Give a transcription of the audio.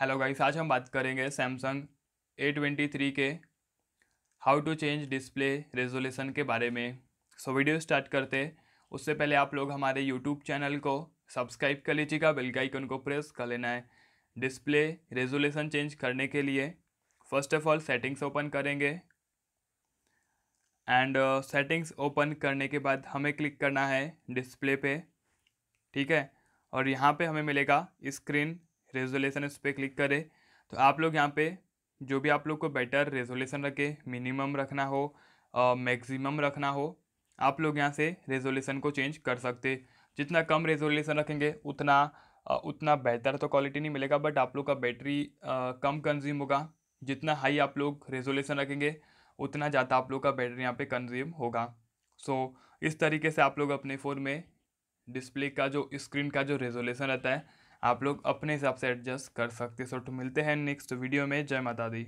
hello guys आज हम बात करेंगे सैमसंग ए ट्वेंटी थ्री के how to change display resolution के बारे में सो वीडियो स्टार्ट करते उससे पहले आप लोग हमारे यूट्यूब चैनल को सब्सक्राइब कर लीजिएगा बेल का आइकन को प्रेस कर लेना है डिस्प्ले रेजोल्यूशन चेंज करने के लिए first of all settings open करेंगे एंड सेटिंग्स ओपन करने के बाद हमें क्लिक करना है डिस्प्ले पे ठीक है और यहाँ पे हमें मिलेगा स्क्रीन रेजोल्यूशन उस पर क्लिक करें तो आप लोग यहाँ पे जो भी आप लोग को बेटर रेजोल्यूशन रखे मिनिमम रखना हो मैक्सिमम रखना हो आप लोग यहाँ से रेजोल्यूशन को चेंज कर सकते जितना कम रेजोल्यूशन रखेंगे उतना uh, उतना बेहतर तो क्वालिटी नहीं मिलेगा बट आप लोग का बैटरी uh, कम कंज्यूम होगा जितना हाई आप लोग रेजोल्यूशन रखेंगे उतना ज़्यादा आप लोग का बैटरी यहाँ पर कंज्यूम होगा सो so, इस तरीके से आप लोग अपने फ़ोन में डिस्प्ले का जो स्क्रीन का जो रेजोल्यूशन रहता है आप लोग अपने हिसाब से एडजस्ट कर सकते सो तो मिलते हैं नेक्स्ट वीडियो में जय माता दी